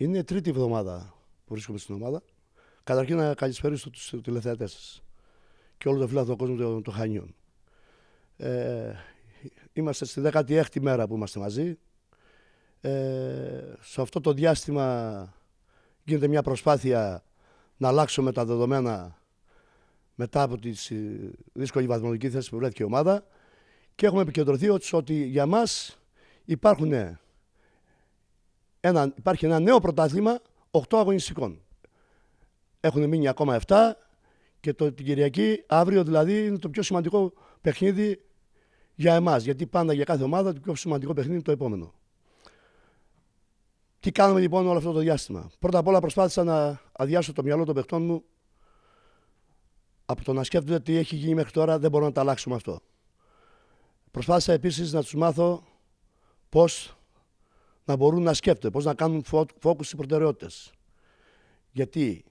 Είναι τρίτη εβδομάδα που βρίσκομαι στην ομάδα. Καταρχήν να καλησπέρισω τους τηλεθεατές σας και όλο το του κόσμο των το, Χανιών. Ε, είμαστε στη 16η μέρα που είμαστε μαζί. Ε, σε αυτό το διάστημα γίνεται μια προσπάθεια να αλλάξουμε τα δεδομένα μετά από τη δύσκολη βαθμολογική θέση που βρέθηκε η ομάδα και έχουμε επικεντρωθεί ότι για μας υπάρχουν ένα, υπάρχει ένα νέο πρωτάθλημα 8 αγωνιστικών. Έχουν μείνει ακόμα 7 και το, την Κυριακή, αύριο δηλαδή, είναι το πιο σημαντικό παιχνίδι για εμάς. Γιατί πάντα για κάθε ομάδα το πιο σημαντικό παιχνίδι είναι το επόμενο. Τι κάνουμε λοιπόν όλο αυτό το διάστημα. Πρώτα απ' όλα προσπάθησα να αδειάσω το μυαλό των παιχτών μου από το να σκέφτονται τι έχει γίνει μέχρι τώρα, δεν μπορώ να τα αλλάξουμε αυτό. Προσπάθησα επίσης να τους μάθω πώς να μπορούν να σκέφτονται, πώς να κάνουν focus στις προτεραιότητες. Γιατί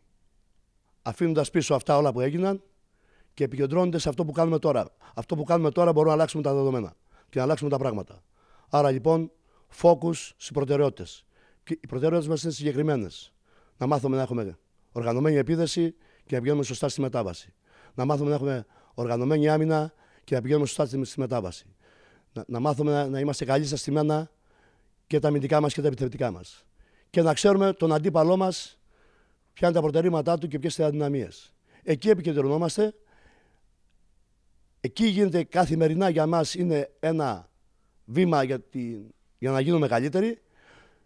αφήνοντας πίσω αυτά όλα που έγιναν και επικεντρώνονται σε αυτό που κάνουμε τώρα. Αυτό που κάνουμε τώρα μπορούμε να αλλάξουμε τα δεδομένα και να αλλάξουμε τα πράγματα. Άρα λοιπόν, focus στις προτεραιότητες. Και οι προτεραιότητες μας είναι συγκεκριμένες. Να μάθουμε να έχουμε οργανωμένη επίδεση και να πηγαίνουμε σωστά στη μετάβαση. Να μάθουμε να έχουμε οργανωμένη άμυνα και να πηγαίνουμε σωστά στη μετάβαση. Να, μάθουμε να, να είμαστε καλοί στα στημένα και τα αμυντικά μας και τα επιθετικά μας. Και να ξέρουμε τον αντίπαλό μας ποια είναι τα προτερήματά του και ποιες είναι οι αδυναμίες. Εκεί επικεντρωνόμαστε. Εκεί γίνεται καθημερινά για μας είναι ένα βήμα για, για να γίνουμε καλύτεροι.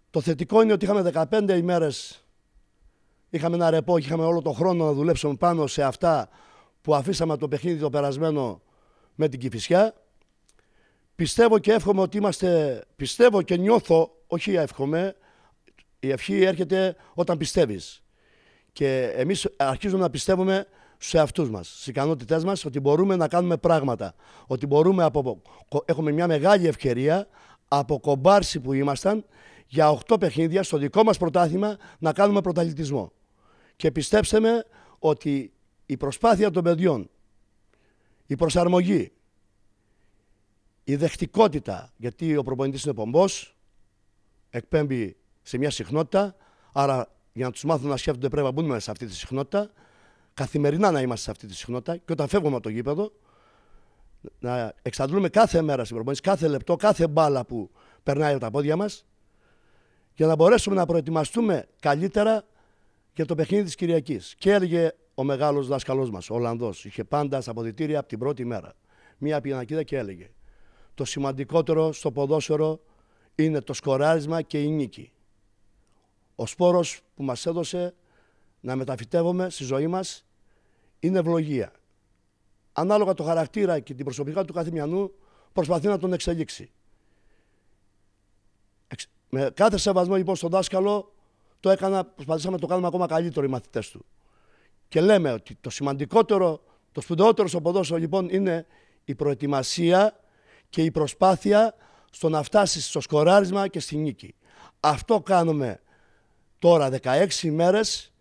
Το θετικό είναι ότι είχαμε 15 ημέρες. Είχαμε ένα ρεπό είχαμε όλο τον χρόνο να δουλέψουμε πάνω σε αυτά που αφήσαμε το παιχνίδι το περασμένο με την Κυφυσιά. Πιστεύω και εύχομαι ότι είμαστε. Πιστεύω και νιώθω, όχι εύχομαι, η ευχή έρχεται όταν πιστεύεις. Και εμείς αρχίζουμε να πιστεύουμε σε αυτούς μας, στις ικανότητές μας, ότι μπορούμε να κάνουμε πράγματα. Ότι μπορούμε από. Έχουμε μια μεγάλη ευκαιρία από κομπάρση που ήμασταν για 8 παιχνίδια στο δικό μας πρωτάθλημα να κάνουμε πρωταθλητισμό. Και πιστέψτε με ότι η προσπάθεια των παιδιών, η προσαρμογή, η δεχτικότητα, γιατί ο προπονητής είναι πομπός, εκπέμπει σε μια συχνότητα, άρα για να τους μάθουν να σκέφτονται πρέπει να μπουν σε αυτή τη συχνότητα, καθημερινά να είμαστε σε αυτή τη συχνότητα και όταν φεύγουμε από το γήπεδο, να εξαντλούμε κάθε μέρα στην προπονητή, κάθε λεπτό, κάθε μπάλα που περνάει από τα πόδια μας για να μπορέσουμε να προετοιμαστούμε καλύτερα για το παιχνίδι της Κυριακής. Και έλεγε ο μεγάλος δάσκαλο μας, ο Ολλανδός, είχε πάντα στα αποδητήρια από την πρώτη μέρα. Μία πινακίδα και έλεγε το σημαντικότερο στο ποδόσφαιρο είναι το σκοράρισμα και η νίκη. Ο σπόρος που μας έδωσε να μεταφυτεύουμε στη ζωή μας είναι ευλογία. Ανάλογα το χαρακτήρα και την προσωπικά του καθημιανού προσπαθεί να τον εξελίξει. Με κάθε σεβασμό λοιπόν στον δάσκαλο το έκανα, προσπαθήσαμε να το κάνουμε ακόμα καλύτερο οι μαθητές του. Και λέμε ότι το σημαντικότερο, το σπουδαιότερο στο ποδόσφαιρο λοιπόν είναι η προετοιμασία και η προσπάθεια στο να φτάσεις στο σκοράρισμα και στη νίκη. Αυτό κάνουμε τώρα 16 ημέρες.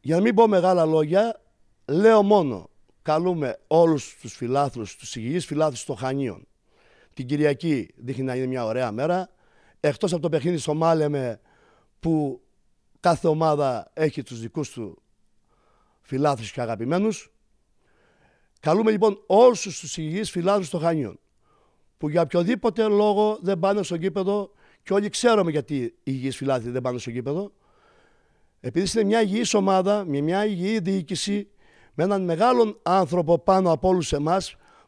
Για να μην πω μεγάλα λόγια, λέω μόνο καλούμε όλους τους φιλάθλους, τους υγιείς φιλάθλους των Χανίων. Την Κυριακή δείχνει να είναι μια ωραία μέρα. Εκτός από το παιχνίδι στο Μάλεμε που κάθε ομάδα έχει τους δικούς του φιλάθλους και αγαπημένους. Καλούμε λοιπόν όσους τους υγιείς φυλάζουν των Χανίων που για οποιοδήποτε λόγο δεν πάνε στο κήπεδο και όλοι ξέρουμε γιατί οι υγιείς φυλάδοι δεν πάνε στο γήπεδο επειδή είναι μια υγιής ομάδα, με μια υγιή διοίκηση με έναν μεγάλο άνθρωπο πάνω από όλους εμάς,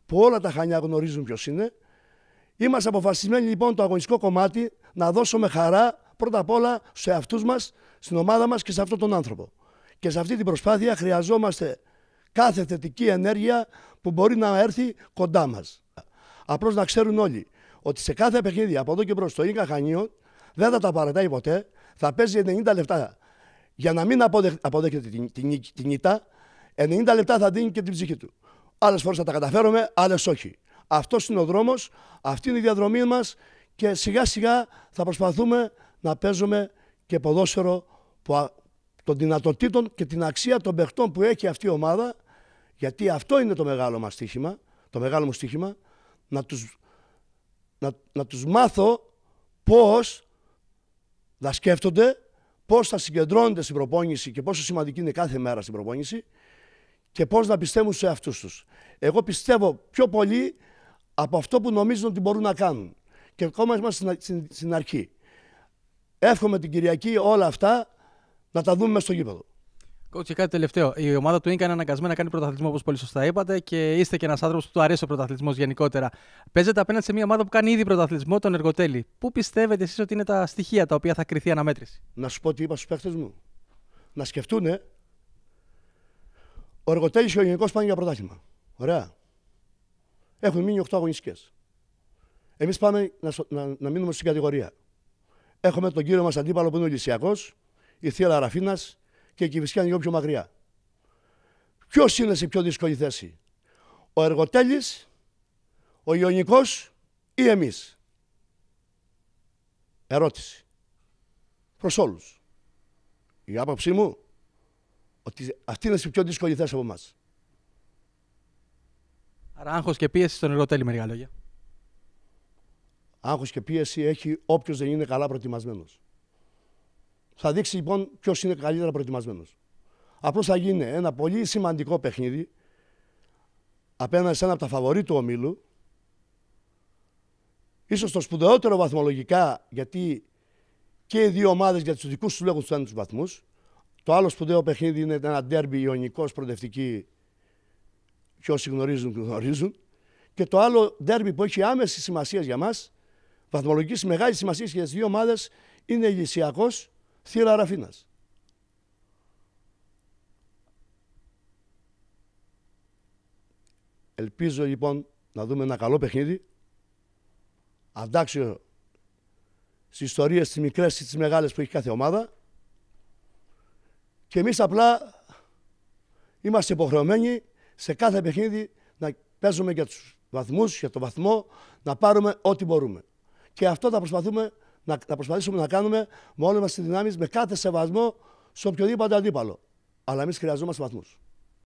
που όλα τα χανιά γνωρίζουν ποιος είναι. Είμαστε αποφασισμένοι λοιπόν το αγωνιστικό κομμάτι να δώσουμε χαρά πρώτα απ' όλα σε αυτούς μας, στην ομάδα μας και σε αυτόν τον άνθρωπο. Και σε αυτή την προσπάθεια χρειαζόμαστε κάθε θετική ενέργεια που μπορεί να έρθει κοντά μας. Απλώς να ξέρουν όλοι ότι σε κάθε παιχνίδι από εδώ και μπρος το Ίνκα δεν θα τα παρατάει ποτέ, θα παίζει 90 λεπτά. Για να μην αποδέχεται την, την, 90 λεπτά θα δίνει και την ψυχή του. Άλλες φορές θα τα καταφέρουμε, άλλες όχι. Αυτός είναι ο δρόμος, αυτή είναι η διαδρομή μας και σιγά σιγά θα προσπαθούμε να παίζουμε και ποδόσφαιρο που, των δυνατοτήτων και την αξία των παιχτών που έχει αυτή η ομάδα, γιατί αυτό είναι το μεγάλο μας στοίχημα, το μεγάλο μου στοίχημα, να τους, να, να τους μάθω πώς να σκέφτονται, πώς θα συγκεντρώνονται στην προπόνηση και πόσο σημαντική είναι κάθε μέρα στην προπόνηση και πώς να πιστεύουν σε αυτούς τους. Εγώ πιστεύω πιο πολύ από αυτό που νομίζουν ότι μπορούν να κάνουν. Και ακόμα είμαστε στην αρχή. Εύχομαι την Κυριακή όλα αυτά να τα δούμε μέσα στο γήπεδο. Κότσε, κάτι τελευταίο. Η ομάδα του Ινκα είναι αναγκασμένη να κάνει πρωταθλητισμό, όπως πολύ σωστά είπατε, και είστε και ένας άνθρωπος που του αρέσει ο πρωταθλητισμός γενικότερα. Παίζεται απέναντι σε μια ομάδα που κάνει ήδη πρωταθλητισμό, τον Εργοτέλη. Πού πιστεύετε εσείς ότι είναι τα στοιχεία τα οποία θα κρυθεί αναμέτρηση. Να σου πω τι είπα στους παίχτε μου. Να σκεφτούν. Ο Εργοτέλης και ο Γενικός πάνε για πρωτάθλημα. Ωραία. Έχουν μείνει 8 αγωνιστικές. Εμείς πάμε να, να, να μείνουμε στην κατηγορία. Έχουμε τον κύριο μας αντίπαλο που είναι ο Λυσιακός, η Θεία Ραφίνας και η Κυφυσιά είναι πιο μακριά. Ποιος είναι σε πιο δύσκολη θέση, ο Εργοτέλης, ο Ιωνικός ή εμείς. Ερώτηση. Προς όλους. Η άποψή μου ότι αυτή είναι σε πιο δύσκολη θέση από εμάς. Άρα, άγχος και πίεση στον Εργοτέλη, μερικά λόγια. Άγχος και πίεση έχει όποιος δεν είναι καλά προετοιμασμένος. Θα δείξει λοιπόν ποιος είναι καλύτερα προετοιμασμένος. Απλώς θα γίνει ένα πολύ σημαντικό παιχνίδι απέναντι σε ένα από τα φαβορή του ομίλου. Ίσως το σπουδαιότερο βαθμολογικά, γιατί και οι δύο ομάδες για τους δικούς τους λόγους τους τους βαθμούς. Το άλλο σπουδαίο παιχνίδι είναι ένα ντέρμπι ιονικό προτευτική. Και όσοι γνωρίζουν, γνωρίζουν. Και το άλλο ντέρμπι που έχει άμεση σημασία για μας, βαθμολογικής μεγάλης σημασίας για τις δύο ομάδες, είναι ηλικιακό Θύρα Ελπίζω λοιπόν να δούμε ένα καλό παιχνίδι. Αντάξιο στις ιστορίες τι μικρές ή τι μεγάλες που έχει κάθε ομάδα. Και εμείς απλά είμαστε υποχρεωμένοι σε κάθε παιχνίδι να παίζουμε για τους βαθμούς, για τον βαθμό, να πάρουμε ό,τι μπορούμε. Και αυτό θα προσπαθούμε να, να προσπαθήσουμε να κάνουμε με όλε μας τις δυνάμεις, με κάθε σεβασμό σε οποιοδήποτε αντίπαλο. Αλλά εμείς χρειαζόμαστε βαθμούς.